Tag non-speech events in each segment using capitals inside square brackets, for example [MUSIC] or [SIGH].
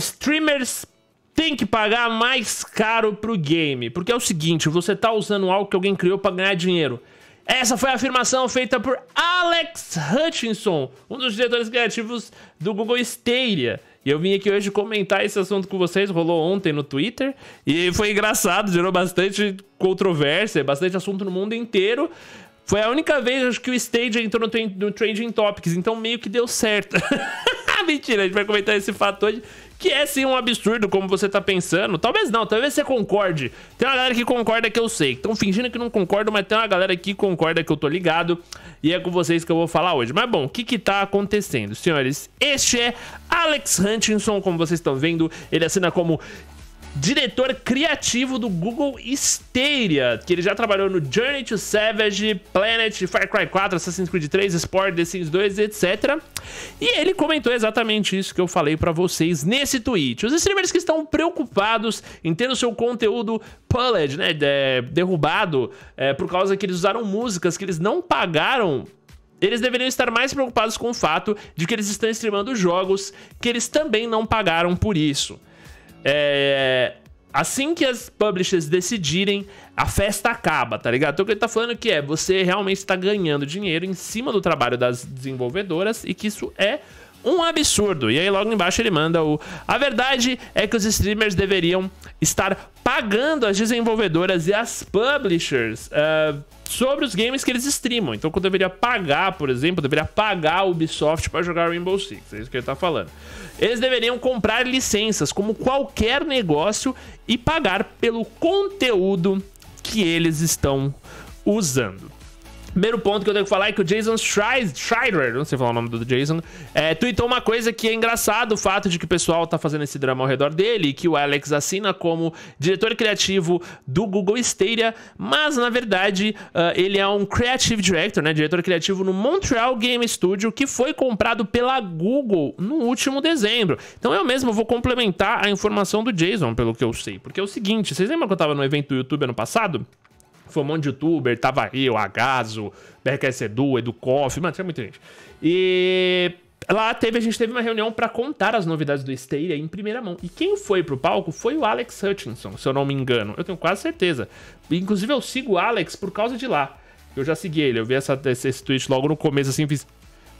Streamers tem que pagar mais caro pro game. Porque é o seguinte, você tá usando algo que alguém criou para ganhar dinheiro. Essa foi a afirmação feita por Alex Hutchinson, um dos diretores criativos do Google Stadia. E eu vim aqui hoje comentar esse assunto com vocês, rolou ontem no Twitter, e foi engraçado, gerou bastante controvérsia, bastante assunto no mundo inteiro. Foi a única vez acho, que o Stadia entrou no, no Trending Topics, então meio que deu certo. [LAUGHS] [LAUGHS] Mentira, a gente vai comentar esse fato hoje. Que é sim um absurdo, como você tá pensando. Talvez não, talvez você concorde. Tem uma galera que concorda que eu sei. Estão fingindo que não concordo, mas tem uma galera que concorda que eu tô ligado. E é com vocês que eu vou falar hoje. Mas bom, o que que tá acontecendo, senhores? Este é Alex Hutchinson, como vocês estão vendo. Ele assina como diretor criativo do Google Stadia, que ele já trabalhou no Journey to Savage, Planet, Far Cry 4, Assassin's Creed 3, Sport, The Sims 2, etc. E ele comentou exatamente isso que eu falei para vocês nesse tweet. Os streamers que estão preocupados em ter o seu conteúdo pulled, né, derrubado, é, por causa que eles usaram músicas que eles não pagaram eles deveriam estar mais preocupados com o fato de que eles estão streamando jogos que eles também não pagaram por isso. É, é, assim que as publishers decidirem, a festa acaba, tá ligado? Então o que ele tá falando que é, você realmente está ganhando dinheiro em cima do trabalho das desenvolvedoras e que isso é um absurdo. E aí logo embaixo ele manda o A verdade é que os streamers deveriam estar pagando as desenvolvedoras e as publishers uh, sobre os games que eles streamam. Então, quando eu deveria pagar, por exemplo, eu deveria pagar a Ubisoft para jogar Rainbow Six. É isso que ele tá falando. Eles deveriam comprar licenças, como qualquer negócio, e pagar pelo conteúdo que eles estão usando. Primeiro ponto que eu tenho que falar é que o Jason Schreider, não sei falar o nome do Jason, é, tweetou uma coisa que é engraçado, o fato de que o pessoal tá fazendo esse drama ao redor dele, que o Alex assina como diretor criativo do Google Stadia, mas na verdade uh, ele é um creative director, né, diretor criativo no Montreal Game Studio, que foi comprado pela Google no último dezembro. Então eu mesmo vou complementar a informação do Jason, pelo que eu sei, porque é o seguinte, vocês lembram que eu tava no evento do YouTube ano passado? foi um monte de youtuber, tava eu, Agaso, BRKS Edu, Edu Coffee, mano, tinha muita gente. E lá teve, a gente teve uma reunião para contar as novidades do Stadia em primeira mão. E quem foi pro palco foi o Alex Hutchinson, se eu não me engano. Eu tenho quase certeza. Inclusive eu sigo o Alex por causa de lá. Eu já segui ele, eu vi essa, esse, esse tweet logo no começo assim, fiz.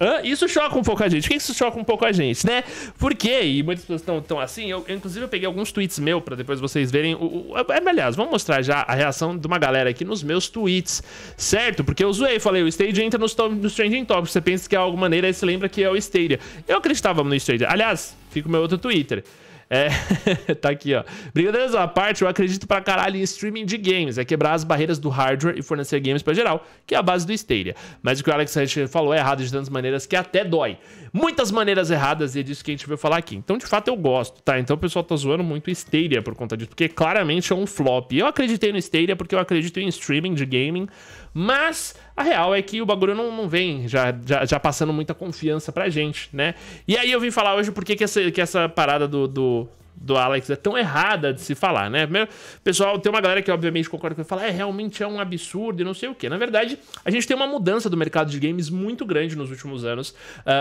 Hã? Isso choca um pouco a gente. Por que isso choca um pouco a gente, né? Porque, e muitas pessoas estão assim, eu, eu, inclusive eu peguei alguns tweets meus para depois vocês verem. O, o, é, aliás, vamos mostrar já a reação de uma galera aqui nos meus tweets, certo? Porque eu zoei, falei, o Stadia entra nos, nos Trending Topics. Você pensa que é alguma maneira, aí você lembra que é o Stadia. Eu acreditava no Stadia. Aliás, fica o meu outro Twitter. É, [LAUGHS] tá aqui, ó. Brincadeiras à parte, eu acredito pra caralho em streaming de games. É quebrar as barreiras do hardware e fornecer games pra geral, que é a base do Stadia. Mas o que o Alex Hatch falou é errado de tantas maneiras que até dói. Muitas maneiras erradas e é disso que a gente veio falar aqui. Então, de fato, eu gosto, tá? Então o pessoal tá zoando muito Stadia por conta disso, porque claramente é um flop. Eu acreditei no Stadia porque eu acredito em streaming de gaming, mas a real é que o bagulho não, não vem já, já, já, passando muita confiança pra gente, né? E aí eu vim falar hoje por que essa, que essa parada do, do do Alex é tão errada de se falar, né? Primeiro, pessoal, tem uma galera que obviamente concorda com ele, fala, é, realmente é um absurdo e não sei o quê. Na verdade, a gente tem uma mudança do mercado de games muito grande nos últimos anos. Uh,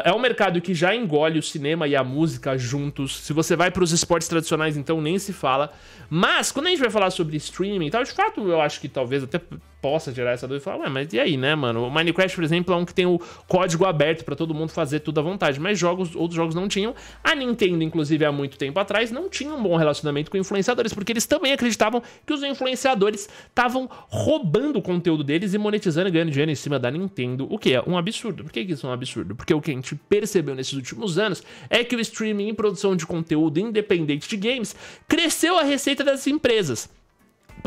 é um mercado que já engole o cinema e a música juntos. Se você vai para os esportes tradicionais, então nem se fala. Mas, quando a gente vai falar sobre streaming e tal, de fato, eu acho que talvez até possa gerar essa dúvida e falar, ué, mas e aí, né, mano? O Minecraft, por exemplo, é um que tem o código aberto para todo mundo fazer tudo à vontade, mas jogos, outros jogos não tinham. A Nintendo, inclusive, há muito tempo atrás, não tinha um bom relacionamento com influenciadores, porque eles também acreditavam que os influenciadores estavam roubando o conteúdo deles e monetizando e ganhando dinheiro em cima da Nintendo, o que é um absurdo. Por que isso é um absurdo? Porque o que a gente percebeu nesses últimos anos é que o streaming e produção de conteúdo independente de games cresceu a receita das empresas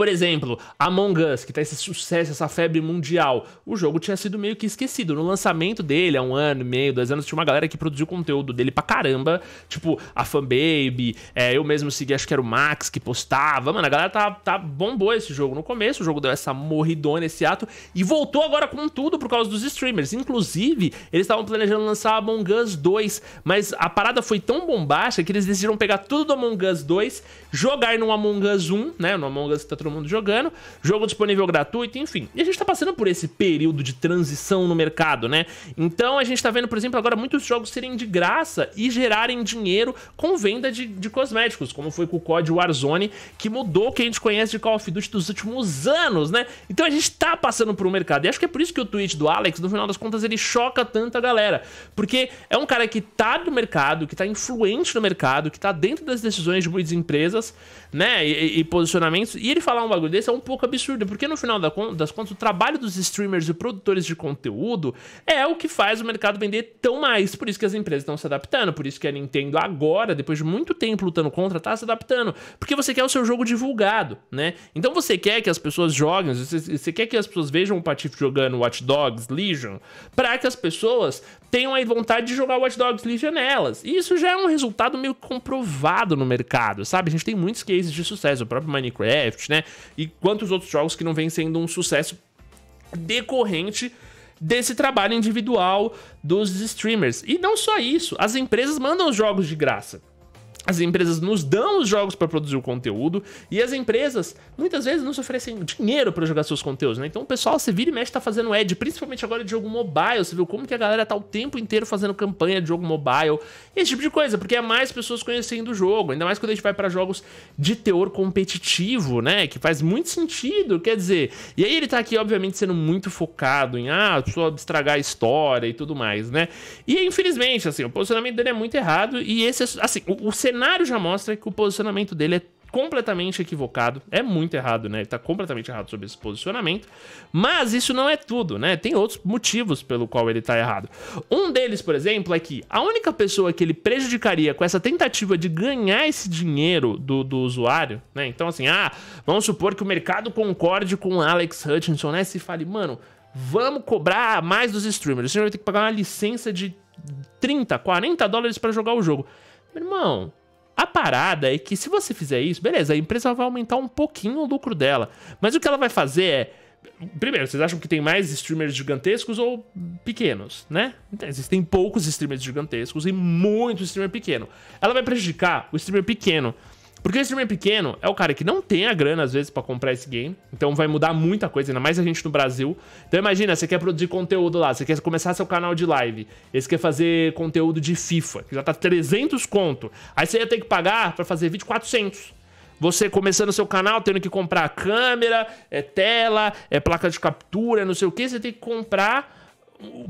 por exemplo, Among Us, que tá esse sucesso, essa febre mundial. O jogo tinha sido meio que esquecido. No lançamento dele, há um ano e meio, dois anos, tinha uma galera que produziu conteúdo dele pra caramba. Tipo, a Fanbaby, é, eu mesmo segui, acho que era o Max que postava. Mano, a galera tá, tá bombou esse jogo no começo. O jogo deu essa morridona, esse ato. E voltou agora com tudo por causa dos streamers. Inclusive, eles estavam planejando lançar Among Us 2. Mas a parada foi tão bombástica que eles decidiram pegar tudo do Among Us 2, jogar no Among Us 1, né? No Among Us que tá todo mundo jogando, jogo disponível gratuito, enfim. E a gente tá passando por esse período de transição no mercado, né? Então a gente tá vendo, por exemplo, agora muitos jogos serem de graça e gerarem dinheiro com venda de, de cosméticos, como foi com o COD Warzone, que mudou o que a gente conhece de Call of Duty dos últimos anos, né? Então a gente tá passando por um mercado. E acho que é por isso que o tweet do Alex, no final das contas, ele choca tanto a galera. Porque é um cara que tá no mercado, que tá influente no mercado, que tá dentro das decisões de muitas empresas, né? E, e posicionamentos. E ele fala falar um bagulho desse é um pouco absurdo, porque no final das contas, o trabalho dos streamers e produtores de conteúdo é o que faz o mercado vender tão mais. Por isso que as empresas estão se adaptando, por isso que a Nintendo agora, depois de muito tempo lutando contra, tá se adaptando. Porque você quer o seu jogo divulgado, né? Então você quer que as pessoas joguem, você, quer que as pessoas vejam o Patife jogando Watch Dogs, Legion, para que as pessoas tenham a vontade de jogar Watch Dogs Legion nelas. E isso já é um resultado meio comprovado no mercado, sabe? A gente tem muitos cases de sucesso, o próprio Minecraft, né? E quantos outros jogos que não vem sendo um sucesso decorrente desse trabalho individual dos streamers. E não só isso, as empresas mandam os jogos de graça. As empresas nos dão os jogos para produzir o conteúdo e as empresas muitas vezes não se oferecem dinheiro para jogar seus conteúdos, né? Então o pessoal, você vira e mexe, tá fazendo ad, principalmente agora de jogo mobile. Você viu como que a galera tá o tempo inteiro fazendo campanha de jogo mobile, esse tipo de coisa, porque é mais pessoas conhecendo o jogo, ainda mais quando a gente vai para jogos de teor competitivo, né? Que faz muito sentido, quer dizer. E aí ele tá aqui, obviamente, sendo muito focado em, ah, só estragar a história e tudo mais, né? E infelizmente, assim, o posicionamento dele é muito errado e esse, assim, o, o cenário já mostra que o posicionamento dele é completamente equivocado. É muito errado, né? Ele tá completamente errado sobre esse posicionamento. Mas isso não é tudo, né? Tem outros motivos pelo qual ele tá errado. Um deles, por exemplo, é que a única pessoa que ele prejudicaria com essa tentativa de ganhar esse dinheiro do, do usuário, né? Então, assim, ah, vamos supor que o mercado concorde com Alex Hutchinson, né? Se fale, mano, vamos cobrar mais dos streamers. O streamer vai ter que pagar uma licença de 30, 40 dólares para jogar o jogo. Meu irmão, a parada é que se você fizer isso, beleza, a empresa vai aumentar um pouquinho o lucro dela. Mas o que ela vai fazer é. Primeiro, vocês acham que tem mais streamers gigantescos ou pequenos, né? Então, existem poucos streamers gigantescos e muito streamer pequeno. Ela vai prejudicar o streamer pequeno. Porque o streamer pequeno é o cara que não tem a grana, às vezes, para comprar esse game. Então vai mudar muita coisa, ainda mais a gente no Brasil. Então imagina, você quer produzir conteúdo lá, você quer começar seu canal de live, esse quer fazer conteúdo de FIFA, que já tá 300 conto. Aí você ia ter que pagar para fazer 2400. você começando seu canal, tendo que comprar câmera, é tela, é placa de captura, não sei o que, você tem que comprar,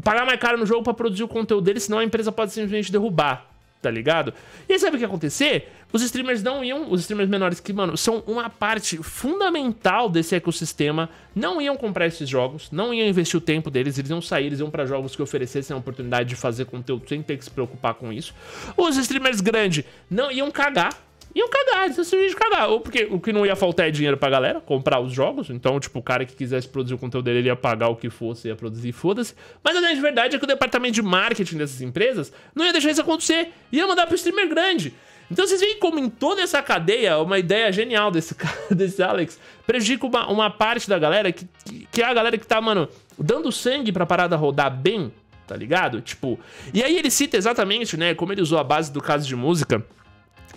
pagar mais caro no jogo para produzir o conteúdo dele, senão a empresa pode simplesmente derrubar tá ligado? E sabe o que ia acontecer? Os streamers não iam, os streamers menores que, mano, são uma parte fundamental desse ecossistema, não iam comprar esses jogos, não iam investir o tempo deles, eles iam sair, eles iam para jogos que oferecessem a oportunidade de fazer conteúdo sem ter que se preocupar com isso. Os streamers grandes não iam cagar Iam cagar, decidiram de cagar. Ou porque o que não ia faltar é dinheiro pra galera comprar os jogos. Então, tipo, o cara que quisesse produzir o conteúdo dele, ele ia pagar o que fosse, ia produzir, foda-se. Mas a grande verdade é que o departamento de marketing dessas empresas não ia deixar isso acontecer. Ia mandar pro streamer grande. Então vocês veem como em toda essa cadeia, uma ideia genial desse [LAUGHS] cara, desse Alex, prejudica uma, uma parte da galera que, que, que é a galera que tá, mano, dando sangue pra parada rodar bem, tá ligado? Tipo. E aí ele cita exatamente, né, como ele usou a base do caso de música.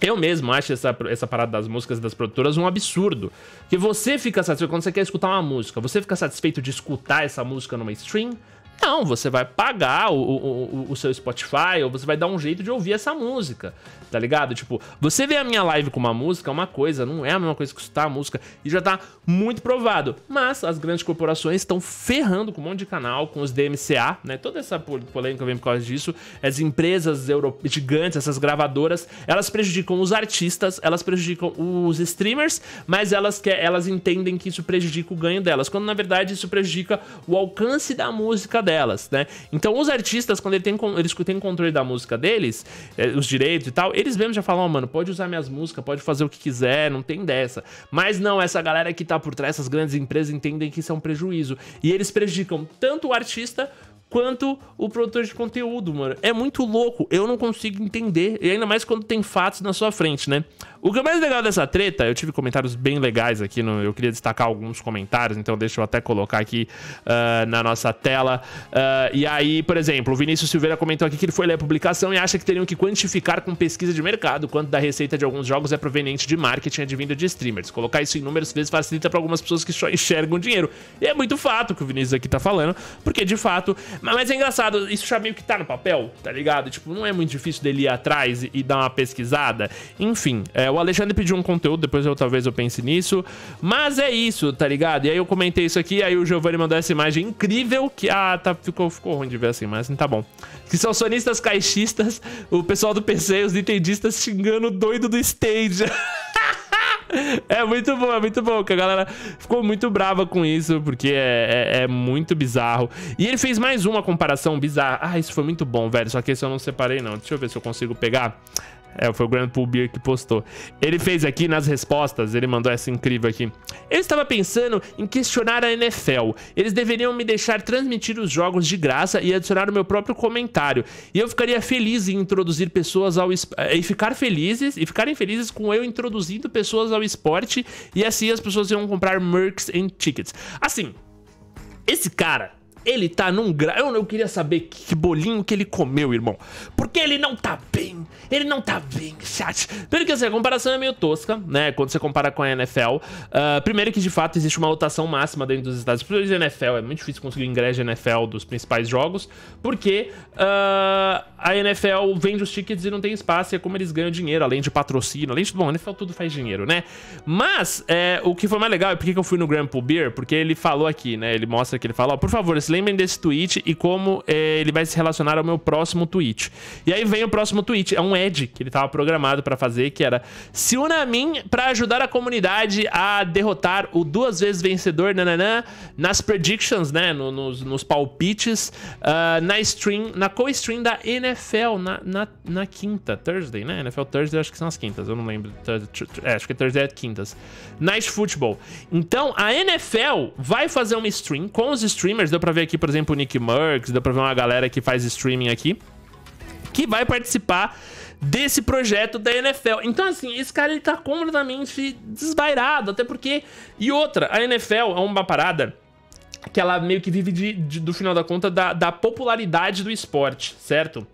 Eu mesmo acho essa, essa parada das músicas das produtoras um absurdo. Que você fica satisfeito quando você quer escutar uma música, você fica satisfeito de escutar essa música numa stream, não, você vai pagar o, o, o, seu Spotify ou você vai dar um jeito de ouvir essa música, tá ligado? Tipo, você vê a minha live com uma música é uma coisa, não é a mesma coisa que escutar a música e já tá muito provado. Mas as grandes corporações estão ferrando com um monte de canal, com os DMCA, né? Toda essa polêmica vem por causa disso. As empresas gigantes, essas gravadoras, elas prejudicam os artistas, elas prejudicam os streamers, mas elas, que, elas entendem que isso prejudica o ganho delas, quando na verdade isso prejudica o alcance da música delas, né? Então os artistas, quando ele tem, eles têm controle da música deles, é, os direitos e tal, eles mesmo já falam, oh, mano, pode usar minhas músicas, pode fazer o que quiser, não tem dessa. Mas não, essa galera que tá por trás, essas grandes empresas entendem que isso é um prejuízo. E eles prejudicam tanto o artista quanto o produtor de conteúdo, mano. É muito louco, eu não consigo entender. E ainda mais quando tem fatos na sua frente, né? O que é mais legal dessa treta, eu tive comentários bem legais aqui, no, eu queria destacar alguns comentários, então deixa eu até colocar aqui uh, na nossa tela. Uh, e aí, por exemplo, o Vinícius Silveira comentou aqui que ele foi ler a publicação e acha que teriam que quantificar com pesquisa de mercado quanto da receita de alguns jogos é proveniente de marketing advindo de streamers. Colocar isso em números às vezes facilita para algumas pessoas que só enxergam dinheiro. E é muito fato o que o Vinícius aqui tá falando, porque de fato mas é engraçado, isso já meio que tá no papel, tá ligado? Tipo, não é muito difícil dele ir atrás e, e dar uma pesquisada. Enfim, é, o Alexandre pediu um conteúdo, depois eu talvez eu pense nisso. Mas é isso, tá ligado? E aí eu comentei isso aqui, aí o Giovanni mandou essa imagem incrível que. Ah, tá, ficou, ficou ruim de ver assim, mas tá bom. Que são sonistas caixistas, o pessoal do PC, os nintendistas xingando o doido do stage. [LAUGHS] É muito bom, é muito bom, que a galera ficou muito brava com isso, porque é, é, é, muito bizarro. E ele fez mais uma comparação bizarra. Ah, isso foi muito bom, velho, só que esse eu não separei, não. Deixa eu ver se eu consigo pegar. É, foi o Grand Pool Beer que postou. Ele fez aqui nas respostas, ele mandou essa incrível aqui. Eu estava pensando em questionar a NFL. Eles deveriam me deixar transmitir os jogos de graça e adicionar o meu próprio comentário. E eu ficaria feliz em introduzir pessoas ao eh, e ficar felizes e ficarem felizes com eu introduzindo pessoas ao esporte e assim as pessoas iam comprar mercs em tickets. Assim, esse cara ele tá num grau. Eu, eu queria saber que bolinho que ele comeu, irmão. Porque ele não tá bem. Ele não tá bem, chat. pelo que assim, a comparação é meio tosca, né? Quando você compara com a NFL. Uh, ah, primeiro que de fato existe uma lotação máxima dentro dos Estados Unidos da NFL. É muito difícil conseguir ingresso de NFL dos principais jogos. Porque uh, a NFL vende os tickets e não tem espaço. E é como eles ganham dinheiro, além de patrocínio, além de. Bom, a NFL tudo faz dinheiro, né? Mas é, o que foi mais legal é porque eu fui no Grand Beer, porque ele falou aqui, né? Ele mostra que ele fala, ó, oh, por favor, esse lembrem desse tweet e como é, ele vai se relacionar ao meu próximo tweet. E aí vem o próximo tweet, é um ad que ele estava programado para fazer, que era: "Se una a mim para ajudar a comunidade a derrotar o duas vezes vencedor nananã nas predictions, né, no, nos, nos, palpites uh, na stream, na co-stream da NFL na, na, na, quinta, Thursday, né? NFL Thursday acho que são as quintas, eu não lembro. É, acho que Thursday é quintas. Night Football. Então, a NFL vai fazer uma stream com os streamers, deu para ver ver aqui, por exemplo, o Nick Merckx, dá pra ver uma galera que faz streaming aqui, que vai participar desse projeto da NFL. Então, assim, esse cara ele tá completamente desvairado, até porque. E outra, a NFL é uma parada que ela meio que vive de, de, do final da conta da, da popularidade do esporte, certo?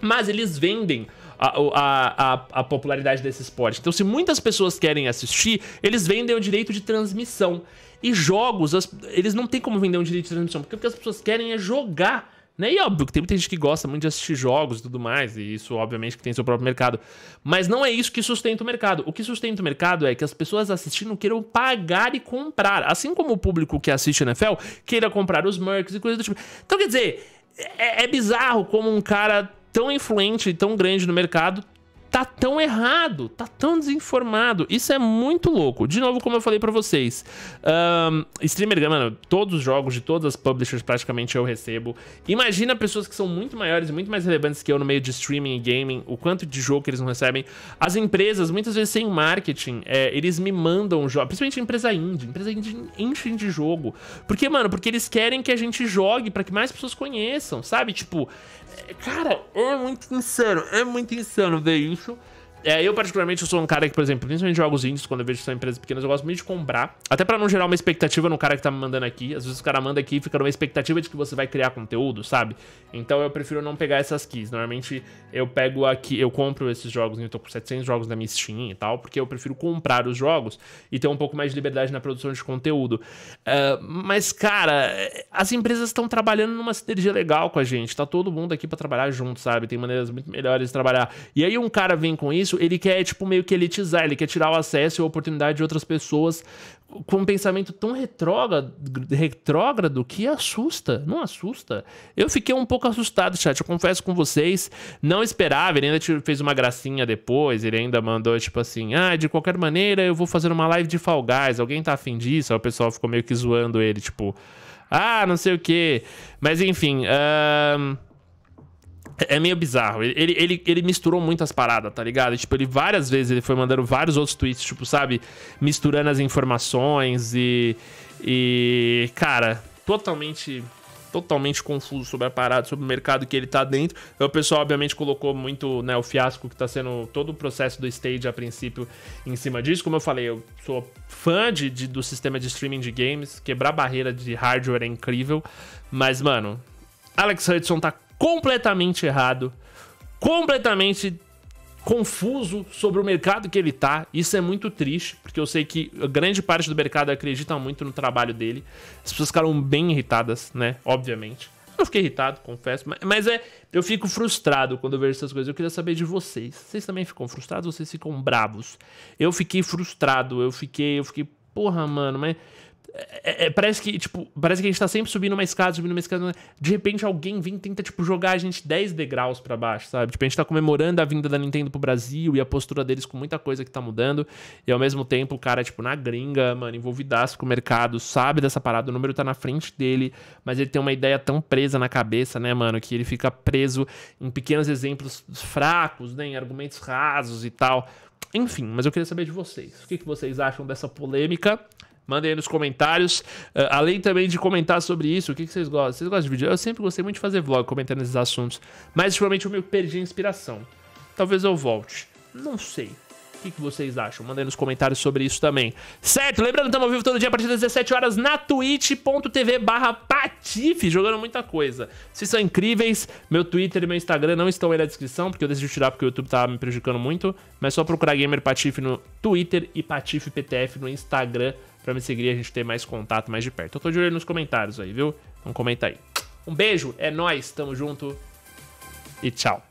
Mas eles vendem a, a, a, a popularidade desse esporte. Então, se muitas pessoas querem assistir, eles vendem o direito de transmissão. E jogos, as, eles não têm como vender um direito de transmissão, porque o que as pessoas querem é jogar. Né? E óbvio que tem muita gente que gosta muito de assistir jogos e tudo mais, e isso obviamente que tem seu próprio mercado. Mas não é isso que sustenta o mercado. O que sustenta o mercado é que as pessoas assistindo queiram pagar e comprar. Assim como o público que assiste NFL queira comprar os mercs e coisas do tipo. Então quer dizer, é, é bizarro como um cara tão influente e tão grande no mercado tá tão errado, tá tão desinformado. Isso é muito louco. De novo, como eu falei para vocês, um, streamer, mano, todos os jogos de todas as publishers praticamente eu recebo. Imagina pessoas que são muito maiores e muito mais relevantes que eu no meio de streaming e gaming, o quanto de jogo que eles não recebem. As empresas, muitas vezes sem marketing, é, eles me mandam jogos, principalmente empresa indie. Empresa indie enchem de jogo. Por quê, mano? Porque eles querem que a gente jogue para que mais pessoas conheçam, sabe? Tipo, é, cara, é muito insano, é muito insano ver isso. É, eu, particularmente, eu sou um cara que, por exemplo, principalmente jogos indies, quando eu vejo que são empresas pequenas, eu gosto muito de comprar. Até para não gerar uma expectativa no cara que tá me mandando aqui. Às vezes o cara manda aqui e fica numa expectativa de que você vai criar conteúdo, sabe? Então eu prefiro não pegar essas keys. Normalmente eu pego aqui, eu compro esses jogos, né? eu tô com 700 jogos na minha Steam e tal, porque eu prefiro comprar os jogos e ter um pouco mais de liberdade na produção de conteúdo. Uh, mas, cara, as empresas estão trabalhando numa sinergia legal com a gente. Tá todo mundo aqui para trabalhar junto, sabe? Tem maneiras muito melhores de trabalhar. E aí um cara vem com isso isso, ele quer, tipo, meio que elitizar, ele quer tirar o acesso e a oportunidade de outras pessoas com um pensamento tão retrógrado, retrógrado que assusta, não assusta. Eu fiquei um pouco assustado, chat, eu confesso com vocês, não esperava, ele ainda fez uma gracinha depois, ele ainda mandou tipo assim, ah, de qualquer maneira eu vou fazer uma live de Fall Guys, alguém tá afim disso? Aí o pessoal ficou meio que zoando ele, tipo, ah, não sei o que, mas enfim, ahn... É, é meio bizarro. Ele, ele, ele, ele misturou muitas paradas, tá ligado? Tipo, ele várias vezes ele foi mandando vários outros tweets, tipo, sabe? Misturando as informações e. E. Cara, totalmente. Totalmente confuso sobre a parada, sobre o mercado que ele tá dentro. O pessoal, obviamente, colocou muito né, o fiasco que tá sendo todo o processo do stage a princípio em cima disso. Como eu falei, eu sou fã de, de do sistema de streaming de games. Quebrar barreira de hardware é incrível. Mas, mano, Alex Hudson tá completamente errado, completamente confuso sobre o mercado que ele tá. Isso é muito triste, porque eu sei que grande parte do mercado acredita muito no trabalho dele. As pessoas ficaram bem irritadas, né? Obviamente. Eu fiquei irritado, confesso, mas é, eu fico frustrado quando eu vejo essas coisas. Eu queria saber de vocês. Vocês também ficam frustrados, vocês ficam bravos. Eu fiquei frustrado, eu fiquei, eu fiquei, porra, mano, mas é, é, é, parece que, tipo, parece que a gente tá sempre subindo uma escada, subindo uma escada. De repente alguém vem e tenta, tipo, jogar a gente 10 degraus para baixo, sabe? Tipo, a gente tá comemorando a vinda da Nintendo pro Brasil e a postura deles com muita coisa que tá mudando. E ao mesmo tempo, o cara, tipo, na gringa, mano, envolvidaço com o mercado, sabe dessa parada, o número tá na frente dele, mas ele tem uma ideia tão presa na cabeça, né, mano, que ele fica preso em pequenos exemplos fracos, né, em argumentos rasos e tal. Enfim, mas eu queria saber de vocês. O que, que vocês acham dessa polêmica? Mandem aí nos comentários. Uh, além também de comentar sobre isso, o que, que, vocês gostam? Vocês gostam de vídeo? Eu sempre gostei muito de fazer vlog comentando esses assuntos, mas ultimamente eu meio perdi a inspiração. Talvez eu volte. Não sei. O que, que, vocês acham? Mandem nos comentários sobre isso também. Certo? Lembrando, estamos ao vivo todo dia a partir das 17 horas na twitch.tv barra Patife, jogando muita coisa. Vocês são incríveis. Meu Twitter e meu Instagram não estão aí na descrição, porque eu decidi tirar porque o YouTube tava me prejudicando muito. Mas é só procurar Gamer Patife no Twitter e Patife PTF no Instagram para me seguir e a gente ter mais contato mais de perto. Eu tô de olho nos comentários aí, viu? Então comenta aí. Um beijo, é nós, tamo junto e tchau.